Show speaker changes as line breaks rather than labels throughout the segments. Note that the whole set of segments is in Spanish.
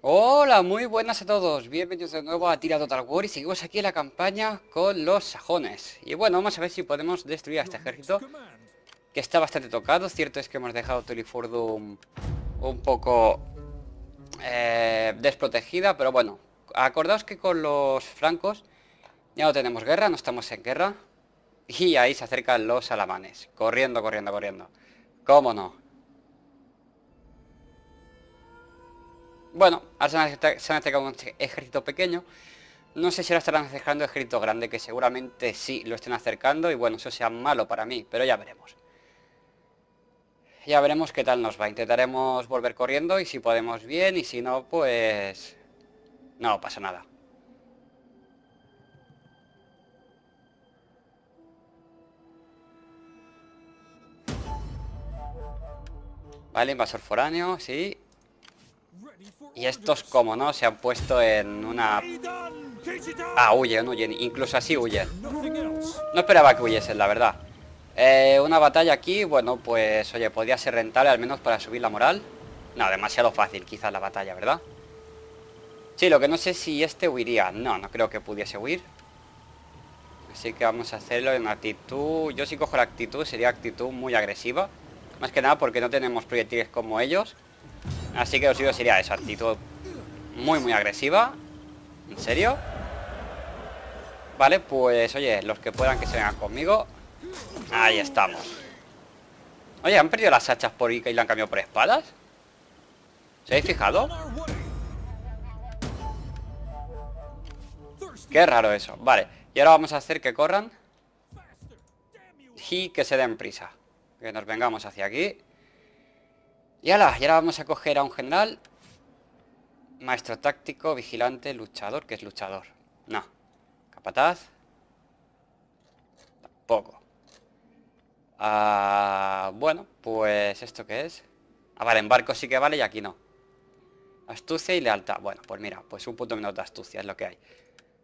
Hola, muy buenas a todos, bienvenidos de nuevo a Tira Total War y seguimos aquí en la campaña con los sajones Y bueno, vamos a ver si podemos destruir a este ejército Que está bastante tocado, cierto es que hemos dejado Tulifurdum un poco eh, desprotegida Pero bueno, acordaos que con los francos ya no tenemos guerra, no estamos en guerra Y ahí se acercan los alamanes, corriendo, corriendo, corriendo Cómo no Bueno, ahora se han acercado un este ejército pequeño. No sé si ahora estarán acercando ejército grande, que seguramente sí lo estén acercando. Y bueno, eso sea malo para mí, pero ya veremos. Ya veremos qué tal nos va. Intentaremos volver corriendo y si podemos bien y si no, pues... No pasa nada. Vale, invasor foráneo, sí. Y estos, como no, se han puesto en una... Ah, huyen, huyen. Incluso así huyen. No esperaba que huyesen, la verdad. Eh, una batalla aquí, bueno, pues, oye, podría ser rentable al menos para subir la moral. No, demasiado fácil quizás la batalla, ¿verdad? Sí, lo que no sé si este huiría. No, no creo que pudiese huir. Así que vamos a hacerlo en actitud... Yo sí cojo la actitud, sería actitud muy agresiva. Más que nada porque no tenemos proyectiles como ellos. Así que os digo, sería esa actitud muy, muy agresiva. ¿En serio? Vale, pues oye, los que puedan que se vengan conmigo. Ahí estamos. Oye, ¿han perdido las hachas por Ica y la han cambiado por espadas? ¿Se habéis fijado? Qué raro eso. Vale, y ahora vamos a hacer que corran. Y que se den prisa. Que nos vengamos hacia aquí. Y ala, ahora vamos a coger a un general. Maestro táctico, vigilante, luchador, que es luchador. No. Capataz. Tampoco. Ah, bueno, pues esto que es. Ah, vale, en barco sí que vale y aquí no. Astucia y lealtad. Bueno, pues mira, pues un punto menos de astucia es lo que hay.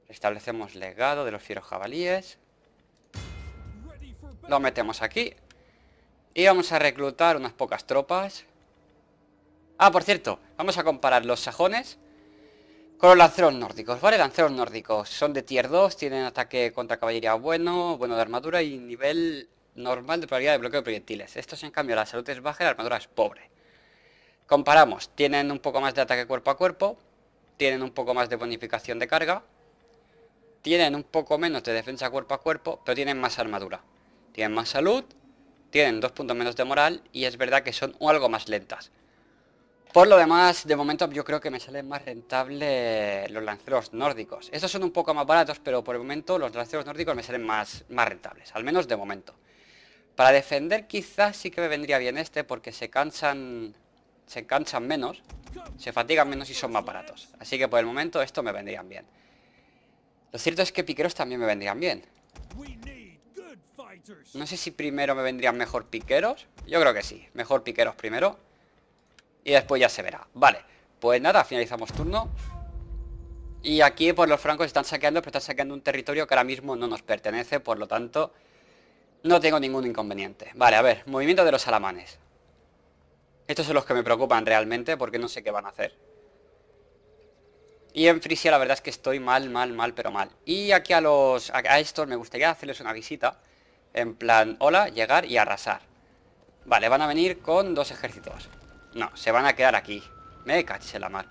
Establecemos legado de los fieros jabalíes. Lo metemos aquí. Y vamos a reclutar unas pocas tropas. Ah, por cierto, vamos a comparar los sajones con los lanceros nórdicos, ¿vale? Lanceros nórdicos son de tier 2, tienen ataque contra caballería bueno, bueno de armadura y nivel normal de probabilidad de bloqueo de proyectiles. Estos, en cambio, la salud es baja y la armadura es pobre. Comparamos, tienen un poco más de ataque cuerpo a cuerpo, tienen un poco más de bonificación de carga, tienen un poco menos de defensa cuerpo a cuerpo, pero tienen más armadura. Tienen más salud, tienen dos puntos menos de moral y es verdad que son algo más lentas. Por lo demás, de momento yo creo que me salen más rentables los lanceros nórdicos. Estos son un poco más baratos, pero por el momento los lanceros nórdicos me salen más, más rentables, al menos de momento. Para defender quizás sí que me vendría bien este, porque se cansan, se cansan menos, se fatigan menos y son más baratos. Así que por el momento esto me vendrían bien. Lo cierto es que piqueros también me vendrían bien. No sé si primero me vendrían mejor piqueros. Yo creo que sí, mejor piqueros primero. Y después ya se verá Vale, pues nada, finalizamos turno Y aquí pues los francos están saqueando Pero están saqueando un territorio que ahora mismo no nos pertenece Por lo tanto, no tengo ningún inconveniente Vale, a ver, movimiento de los alamanes Estos son los que me preocupan realmente Porque no sé qué van a hacer y en Frisia la verdad es que estoy mal, mal, mal, pero mal. Y aquí a los... a estos me gustaría hacerles una visita. En plan, hola, llegar y arrasar. Vale, van a venir con dos ejércitos. No, se van a quedar aquí. Me caché la mar.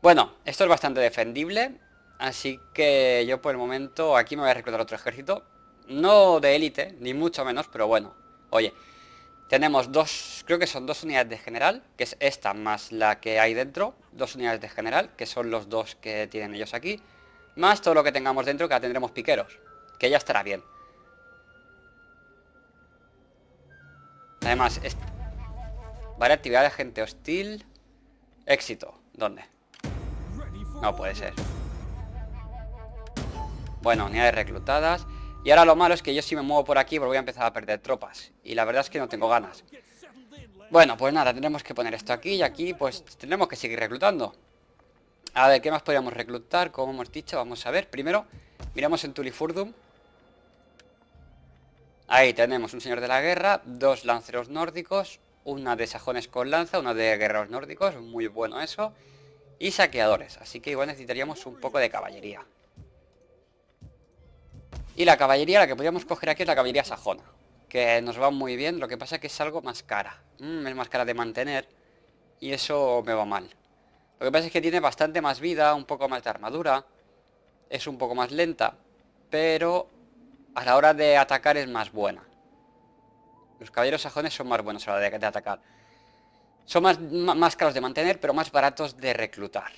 Bueno, esto es bastante defendible. Así que yo por el momento aquí me voy a reclutar otro ejército. No de élite, ni mucho menos, pero bueno. Oye, tenemos dos, creo que son dos unidades de general, que es esta más la que hay dentro. Dos unidades de general, que son los dos que tienen ellos aquí. Más todo lo que tengamos dentro, que la tendremos piqueros. Que ya estará bien. Además, Vale, actividad de gente hostil. Éxito. ¿Dónde? No puede ser. Bueno, unidades reclutadas. Y ahora lo malo es que yo si me muevo por aquí voy a empezar a perder tropas. Y la verdad es que no tengo ganas. Bueno, pues nada, tenemos que poner esto aquí y aquí pues tenemos que seguir reclutando. A ver, ¿qué más podríamos reclutar? Como hemos dicho, vamos a ver. Primero, miramos en Tulifurdum. Ahí tenemos un señor de la guerra, dos lanceros nórdicos, una de sajones con lanza, una de guerreros nórdicos, muy bueno eso, y saqueadores, así que igual necesitaríamos un poco de caballería. Y la caballería, la que podríamos coger aquí es la caballería sajona, que nos va muy bien, lo que pasa es que es algo más cara, mm, es más cara de mantener, y eso me va mal. Lo que pasa es que tiene bastante más vida, un poco más de armadura, es un poco más lenta, pero a la hora de atacar es más buena. Los caballeros sajones son más buenos a la hora de, atacar. Son más, más caros de mantener, pero más baratos de reclutar.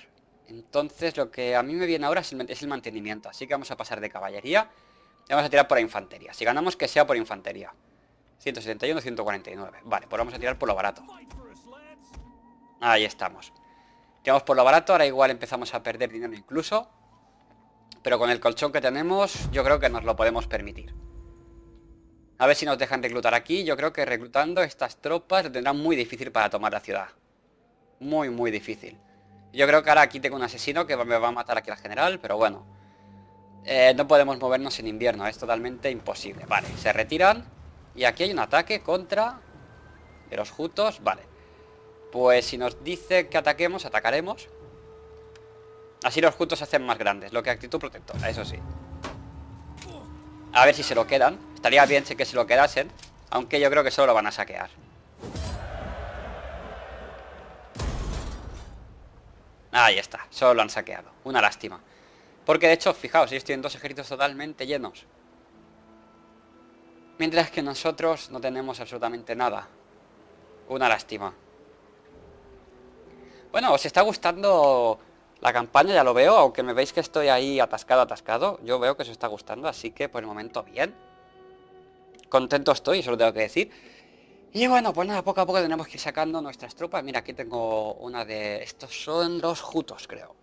Entonces lo que a mí me viene ahora es el, es el mantenimiento. Así que vamos a pasar de caballería y vamos a tirar por la infantería. Si ganamos, que sea por infantería. 171, 149. Vale, pues vamos a tirar por lo barato. Ahí estamos. Tiramos por lo barato, ahora igual empezamos a perder dinero incluso. Pero con el colchón que tenemos, yo creo que nos lo podemos permitir. A ver si nos dejan reclutar aquí. Yo creo que reclutando estas tropas tendrán muy difícil para tomar la ciudad. Muy, muy difícil. Yo creo que ahora aquí tengo un asesino que me va a matar aquí al general, pero bueno. Eh, no podemos movernos en invierno, es totalmente imposible. Vale, se retiran. Y aquí hay un ataque contra... De los jutos, vale. Pues si nos dice que ataquemos, atacaremos. Así los jutos se hacen más grandes, lo que actitud protectora, eso sí. A ver si se lo quedan. Estaría bien que se lo quedasen, aunque yo creo que solo lo van a saquear. Ahí está, solo lo han saqueado. Una lástima. Porque de hecho, fijaos, ellos tienen dos ejércitos totalmente llenos. Mientras que nosotros no tenemos absolutamente nada. Una lástima. Bueno, os está gustando la campaña, ya lo veo, aunque me veis que estoy ahí atascado, atascado. Yo veo que os está gustando, así que por el momento bien contento estoy, eso lo tengo que decir. Y bueno, pues nada, poco a poco tenemos que ir sacando nuestras tropas. Mira, aquí tengo una de... Estos son los jutos, creo.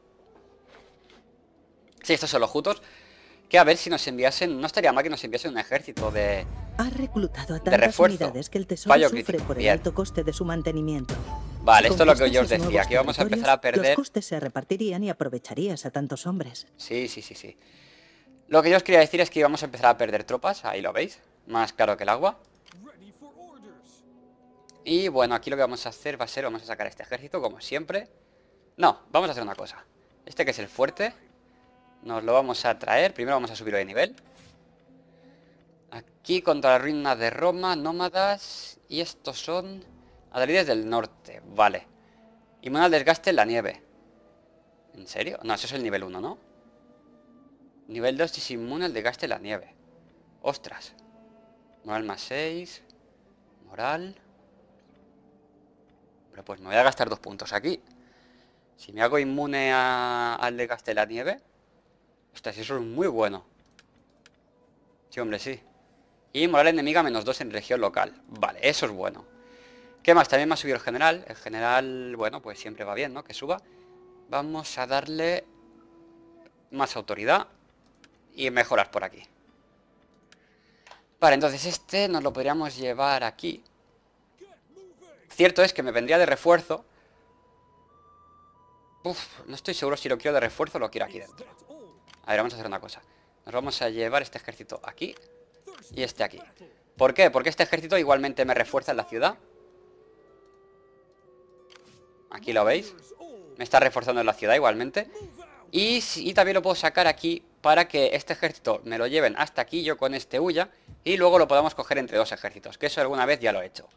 Sí, estos son los jutos. Que a ver si nos enviasen... No estaría mal que nos enviasen un ejército de... Ha reclutado de que el tesoro por el alto coste de su mantenimiento.
Vale, esto es lo que yo os decía, que vamos a empezar a perder... Los
costes se repartirían y aprovecharías a tantos hombres. Sí, sí, sí, sí. Lo que yo os quería decir es que íbamos a empezar a perder tropas, ahí lo veis más claro que el agua. Y bueno, aquí lo que vamos a hacer va a ser, vamos a sacar este ejército, como siempre. No, vamos a hacer una cosa. Este que es el fuerte, nos lo vamos a traer. Primero vamos a subirlo de nivel. Aquí contra la ruina de Roma, nómadas. Y estos son adalides del norte, vale. Inmune al desgaste en la nieve. ¿En serio? No, eso es el nivel 1, ¿no? Nivel 2 es inmune al desgaste en la nieve. Ostras. Moral más 6. Moral. Pero pues me voy a gastar dos puntos aquí. Si me hago inmune a, al de la Nieve. Ostras, eso es muy bueno. Sí, hombre, sí. Y moral enemiga menos 2 en región local. Vale, eso es bueno. ¿Qué más? También me ha subido el general. El general, bueno, pues siempre va bien, ¿no? Que suba. Vamos a darle más autoridad y mejorar por aquí. Vale, entonces este nos lo podríamos llevar aquí. Cierto es que me vendría de refuerzo. Uf, no estoy seguro si lo quiero de refuerzo o lo quiero aquí dentro. A ver, vamos a hacer una cosa. Nos vamos a llevar este ejército aquí y este aquí. ¿Por qué? Porque este ejército igualmente me refuerza en la ciudad. Aquí lo veis. Me está reforzando en la ciudad igualmente. Y, y también lo puedo sacar aquí para que este ejército me lo lleven hasta aquí, yo con este huya. Y luego lo podamos coger entre dos ejércitos, que eso alguna vez ya lo he hecho.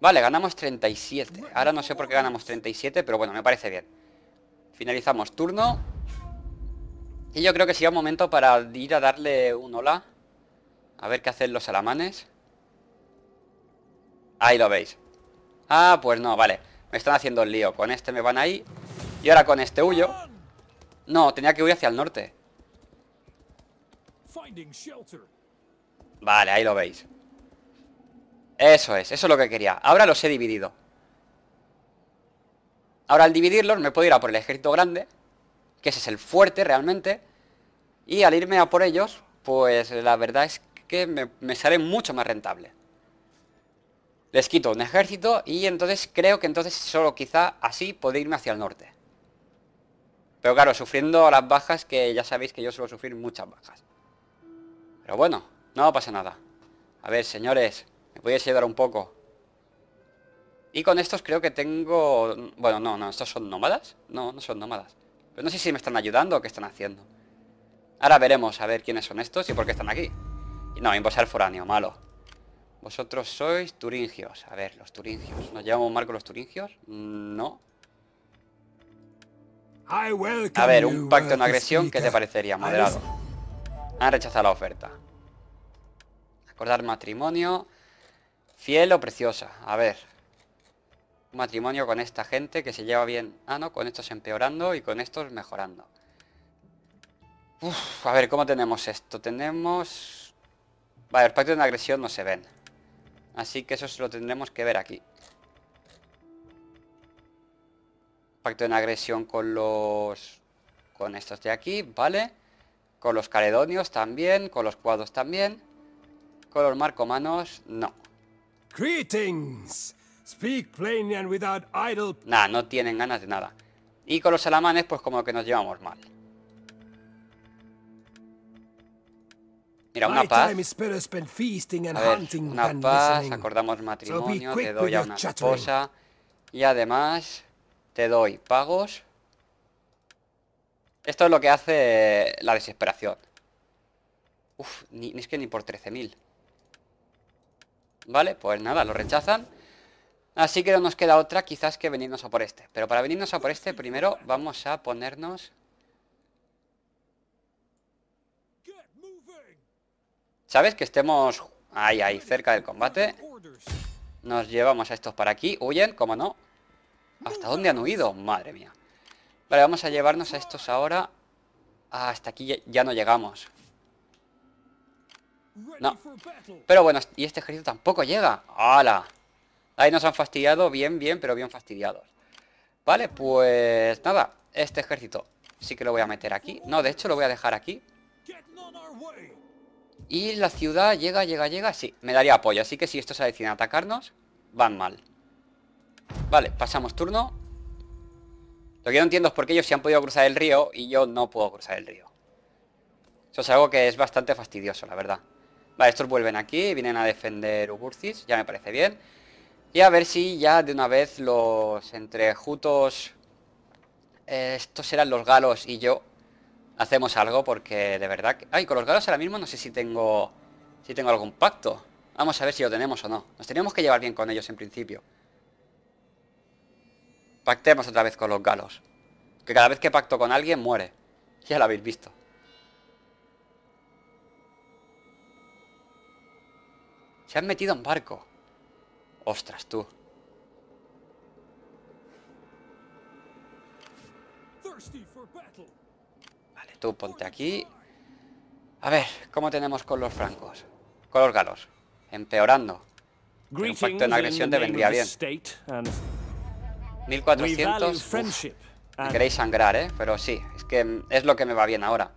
Vale, ganamos 37. Ahora no sé por qué ganamos 37, pero bueno, me parece bien. Finalizamos turno. Y yo creo que sería un momento para ir a darle un hola. A ver qué hacen los alamanes. Ahí lo veis. Ah, pues no, vale. Me están haciendo el lío. Con este me van ahí. Y ahora con este huyo. No, tenía que huir hacia el norte. Vale, ahí lo veis Eso es, eso es lo que quería Ahora los he dividido Ahora al dividirlos me puedo ir a por el ejército grande Que ese es el fuerte realmente Y al irme a por ellos Pues la verdad es que me, sale mucho más rentable Les quito un ejército Y entonces creo que entonces solo quizá así puedo irme hacia el norte Pero claro, sufriendo las bajas Que ya sabéis que yo suelo sufrir muchas bajas Pero bueno no pasa nada. A ver, señores, ¿me a ayudar un poco? Y con estos creo que tengo... Bueno, no, no, ¿estos son nómadas? No, no son nómadas. Pero no sé si me están ayudando o qué están haciendo. Ahora veremos a ver quiénes son estos y por qué están aquí. Y No, imposar foráneo, malo. Vosotros sois turingios. A ver, los turingios. ¿Nos llevamos mal con los turingios? No. A ver, un pacto en agresión, ¿qué te parecería, moderado? Han rechazado la oferta. Acordar matrimonio. Fiel o preciosa. A ver. matrimonio con esta gente que se lleva bien. Ah, no, con estos empeorando y con estos mejorando. a ver, ¿cómo tenemos esto? Tenemos... Vale, los pactos de agresión no se ven. Así que eso lo tendremos que ver aquí. Pacto en agresión con los... Con estos de aquí, ¿vale? Con los caledonios también, con los cuadros también. Color Marcomanos, no. Greetings. Nah, no tienen ganas de nada. Y con los alamanes, pues como que nos llevamos mal. Mira, una paz. una paz, acordamos matrimonio, te doy a una esposa. Y además, te doy pagos. Esto es lo que hace la desesperación. Uf, ni, es que ni por 13.000. ¿Vale? Pues nada, lo rechazan. Así que no nos queda otra quizás que venirnos a por este. Pero para venirnos a por este, primero vamos a ponernos... ¿Sabes? Que estemos ahí, ahí, cerca del combate. Nos llevamos a estos para aquí. Huyen, ¿Cómo no. ¿Hasta dónde han huido? Madre mía. Vale, vamos a llevarnos a estos ahora. Hasta aquí ya no llegamos. No. Pero bueno, y este ejército tampoco llega. ¡Hala! Ahí nos han fastidiado, bien, bien, pero bien fastidiados. Vale, pues nada. Este ejército sí que lo voy a meter aquí. No, de hecho lo voy a dejar aquí. Y la ciudad llega, llega, llega. Sí, me daría apoyo. Así que si estos se deciden atacarnos, van mal. Vale, pasamos turno. Lo que no entiendo es por qué ellos se han podido cruzar el río y yo no puedo cruzar el río. Eso es algo que es bastante fastidioso, la verdad. Vale, estos vuelven aquí, vienen a defender Uburcis, ya me parece bien. Y a ver si ya de una vez los entrejutos... Eh, estos serán los galos y yo. Hacemos algo porque de verdad... Ay, con los galos ahora mismo no sé si tengo... Si tengo algún pacto. Vamos a ver si lo tenemos o no. Nos teníamos que llevar bien con ellos en principio. Pactemos otra vez con los galos. Que cada vez que pacto con alguien muere. Ya lo habéis visto. Se han metido en barco. Ostras, tú. Vale, tú ponte aquí. A ver, ¿cómo tenemos con los francos? Con los galos. Empeorando. un pacto en agresión te vendría bien. 1400. queréis sangrar, ¿eh? Pero sí, es que es lo que me va bien ahora.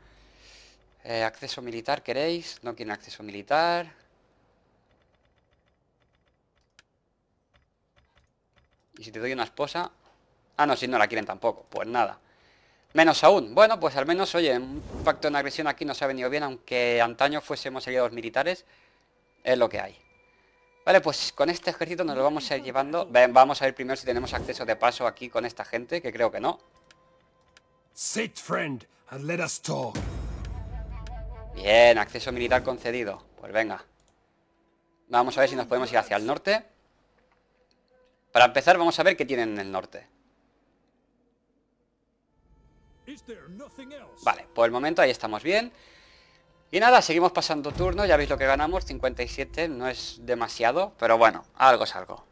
Eh, acceso militar, ¿queréis? No quieren acceso militar. Y si te doy una esposa... Ah, no, si no la quieren tampoco. Pues nada. Menos aún. Bueno, pues al menos, oye, un pacto de agresión aquí nos ha venido bien, aunque antaño fuésemos aliados militares. Es lo que hay. Vale, pues con este ejército nos lo vamos a ir llevando. vamos a ver primero si tenemos acceso de paso aquí con esta gente, que creo que no. friend, Bien, acceso militar concedido. Pues venga. Vamos a ver si nos podemos ir hacia el norte. Para empezar, vamos a ver qué tienen en el norte. Vale, por el momento ahí estamos bien. Y nada, seguimos pasando turno, ya veis lo que ganamos, 57, no es demasiado, pero bueno, algo es algo.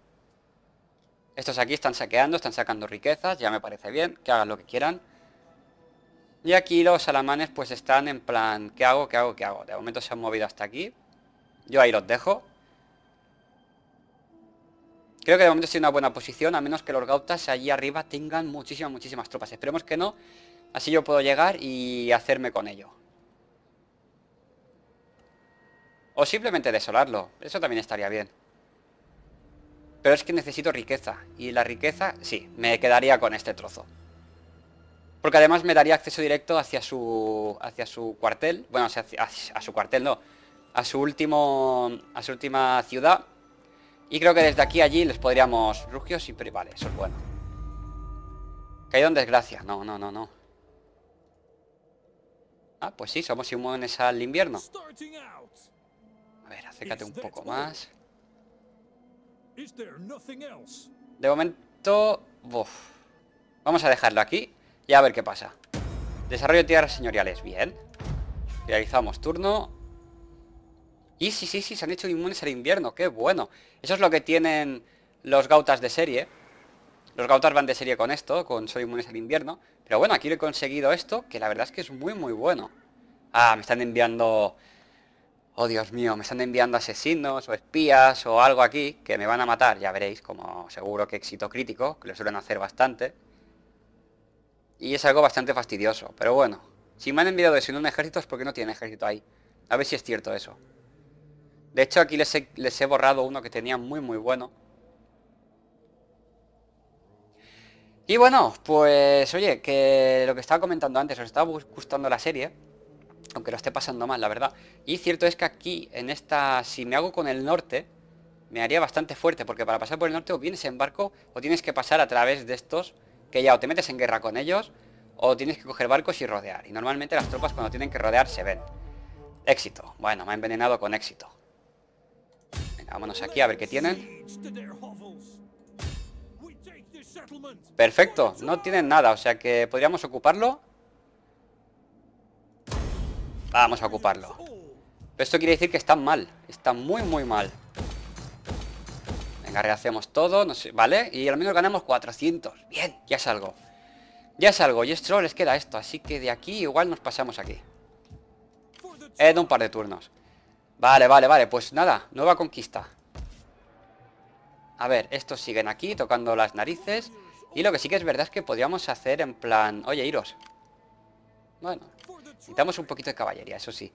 Estos aquí están saqueando, están sacando riquezas, ya me parece bien, que hagan lo que quieran. Y aquí los alamanes pues están en plan, ¿qué hago? ¿Qué hago? ¿Qué hago? De momento se han movido hasta aquí. Yo ahí los dejo. Creo que de momento estoy en una buena posición, a menos que los gautas allí arriba tengan muchísimas, muchísimas tropas. Esperemos que no, así yo puedo llegar y hacerme con ello. O simplemente desolarlo, eso también estaría bien. Pero es que necesito riqueza, y la riqueza, sí, me quedaría con este trozo. Porque además me daría acceso directo hacia su, hacia su cuartel, bueno, hacia, a, su cuartel no, a su último, a su última ciudad y creo que desde aquí allí les podríamos... Rugios y Vale, eso es bueno. Caído en desgracia. No, no, no, no. Ah, pues sí, somos inmunes al invierno.
A ver, acércate un poco más.
De momento... Vamos a dejarlo aquí y a ver qué pasa. Desarrollo tierras señoriales. Bien. Realizamos turno. Y sí, sí, sí, se han hecho inmunes al invierno, qué bueno. Eso es lo que tienen los gautas de serie. Los gautas van de serie con esto, con soy inmunes al invierno. Pero bueno, aquí lo he conseguido esto, que la verdad es que es muy, muy bueno. Ah, me están enviando... Oh, Dios mío, me están enviando asesinos o espías o algo aquí que me van a matar. Ya veréis, como seguro que éxito crítico, que lo suelen hacer bastante. Y es algo bastante fastidioso, pero bueno. Si me han enviado eso en un ejército es porque no tiene ejército ahí. A ver si es cierto eso. De hecho aquí les he, borrado uno que tenía muy muy bueno. Y bueno, pues oye, que lo que estaba comentando antes, os estaba gustando la serie, aunque lo esté pasando mal, la verdad. Y cierto es que aquí, en esta, si me hago con el norte, me haría bastante fuerte, porque para pasar por el norte o vienes en barco, o tienes que pasar a través de estos, que ya o te metes en guerra con ellos, o tienes que coger barcos y rodear. Y normalmente las tropas cuando tienen que rodear se ven. Éxito. Bueno, me ha envenenado con éxito vámonos aquí a ver qué tienen. Perfecto, no tienen nada, o sea que podríamos ocuparlo. Vamos a ocuparlo. esto quiere decir que están mal, están muy, muy mal. Venga, rehacemos todo, ¿vale? Y al menos ganamos 400, bien, ya salgo Ya salgo, y esto les queda esto, así que de aquí igual nos pasamos aquí. En de un par de turnos. Vale, vale, vale, pues nada, nueva conquista A ver, estos siguen aquí tocando las narices Y lo que sí que es verdad es que podríamos hacer en plan... Oye, iros Bueno, necesitamos un poquito de caballería, eso sí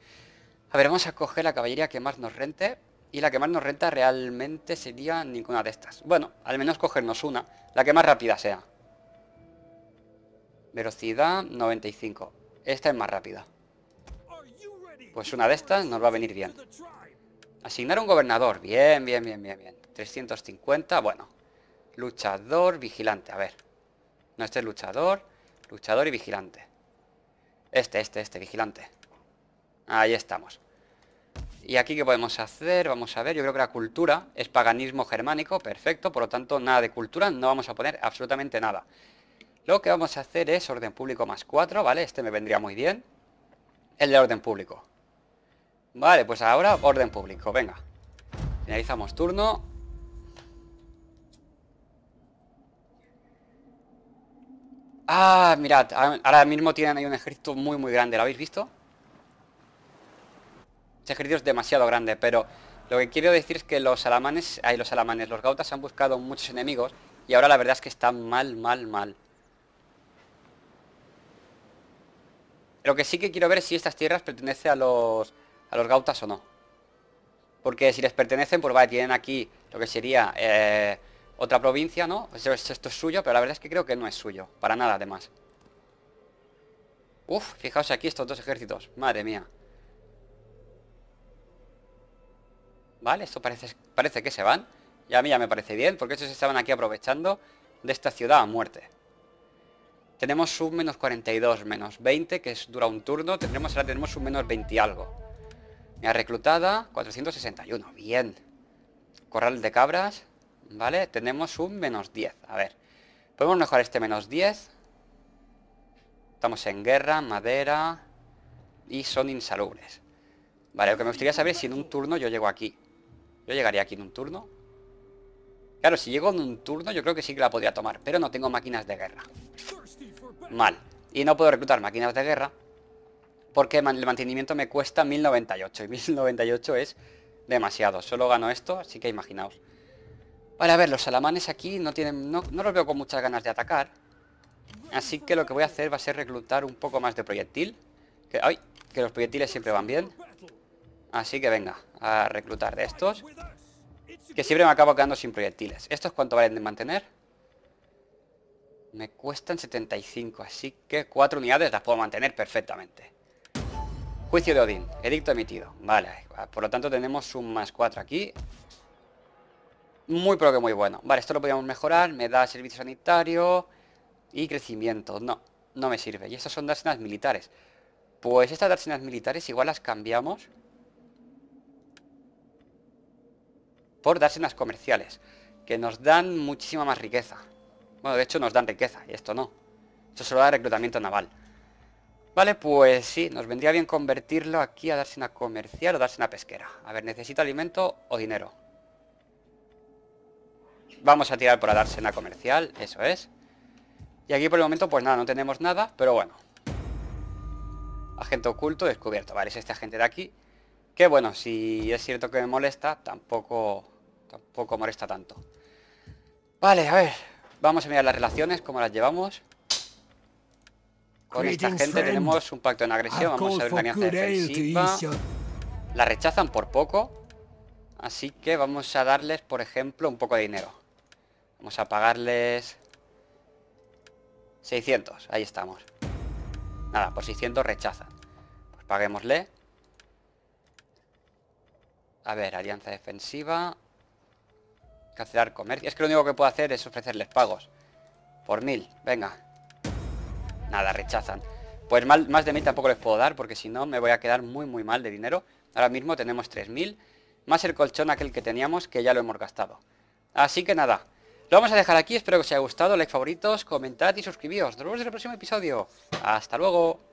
A ver, vamos a coger la caballería que más nos rente Y la que más nos renta realmente sería ninguna de estas Bueno, al menos cogernos una La que más rápida sea Velocidad 95 Esta es más rápida pues una de estas nos va a venir bien. Asignar un gobernador. Bien, bien, bien, bien, bien. 350, bueno. Luchador, vigilante, a ver. No, este es luchador, luchador y vigilante. Este, este, este, vigilante. Ahí estamos. ¿Y aquí qué podemos hacer? Vamos a ver, yo creo que la cultura es paganismo germánico, perfecto, por lo tanto nada de cultura, no vamos a poner absolutamente nada. Lo que vamos a hacer es orden público más 4, ¿vale? Este me vendría muy bien. El de orden público. Vale, pues ahora orden público, venga. Finalizamos turno. Ah, mirad, ahora mismo tienen ahí un ejército muy muy grande, ¿lo habéis visto? Este ejército es demasiado grande, pero lo que quiero decir es que los alamanes, ahí los alamanes, los gautas han buscado muchos enemigos y ahora la verdad es que están mal, mal, mal. Lo que sí que quiero ver es si estas tierras pertenecen a los a los gautas o no. Porque si les pertenecen, pues vale, tienen aquí lo que sería eh, otra provincia, ¿no? Pues esto, esto es suyo, pero la verdad es que creo que no es suyo. Para nada, además. Uf, fijaos aquí estos dos ejércitos. Madre mía. Vale, esto parece, parece que se van. Y a mí ya me parece bien, porque estos estaban aquí aprovechando de esta ciudad a muerte. Tenemos un menos 42, menos 20, que es, dura un turno. Tendremos, ahora tenemos un menos 20 y algo ha reclutada, 461. Bien. Corral de cabras. Vale, tenemos un menos 10. A ver. Podemos mejorar este menos 10. Estamos en guerra, madera. Y son insalubres. Vale, lo que me gustaría saber es si en un turno yo llego aquí. Yo llegaría aquí en un turno. Claro, si llego en un turno yo creo que sí que la podría tomar. Pero no tengo máquinas de guerra. Mal. Y no puedo reclutar máquinas de guerra porque el mantenimiento me cuesta 1098 y 1098 es demasiado. Solo gano esto, así que imaginaos. Vale, a ver, los salamanes aquí no los veo con muchas ganas de atacar. Así que lo que voy a hacer va a ser reclutar un poco más de proyectil. Que, ay, que los proyectiles siempre van bien. Así que venga, a reclutar de estos. Que siempre me acabo quedando sin proyectiles. ¿Estos cuánto valen de mantener? Me cuestan 75, así que cuatro unidades las puedo mantener perfectamente. Juicio de Odín. Edicto emitido. Vale. Ah, por lo tanto tenemos un más 4 aquí. Muy pero que muy bueno. Vale, esto lo podríamos mejorar. Me da servicio sanitario y crecimiento. No, no me sirve. Y estas son dársenas militares. Pues estas dársenas militares igual las cambiamos por dársenas comerciales. Que nos dan muchísima más riqueza. Bueno, de hecho nos dan riqueza y esto no. Esto solo da reclutamiento naval. Vale, pues sí, nos vendría bien convertirlo aquí a darse una comercial o darse una pesquera. A ver, necesito alimento o dinero. Vamos a tirar por a darse una comercial, eso es. Y aquí por el momento, pues nada, no tenemos nada, pero bueno. Agente oculto descubierto, vale, es este agente de aquí. Que bueno, si es cierto que me molesta, tampoco, tampoco molesta tanto. Vale, a ver, vamos a mirar las relaciones, cómo las llevamos. Con esta gente tenemos un pacto en agresión. Vamos a ver la alianza defensiva. La rechazan por poco. Así que vamos a darles, por ejemplo, un poco de dinero. Vamos a pagarles... 600. Ahí estamos. Nada, por 600 rechazan. Pues paguémosle. A ver, alianza defensiva. Cancelar comercio. Es que lo único que puedo hacer es ofrecerles pagos. Por mil. Venga. Nada, rechazan. Pues más de mí tampoco les puedo dar porque si no me voy a quedar muy muy mal de dinero. Ahora mismo tenemos 3.000 más el colchón aquel que teníamos que ya lo hemos gastado. Así que nada, lo vamos a dejar aquí. Espero que os haya gustado. Like, favoritos, comentad y suscribíos. Nos vemos en el próximo episodio. Hasta luego.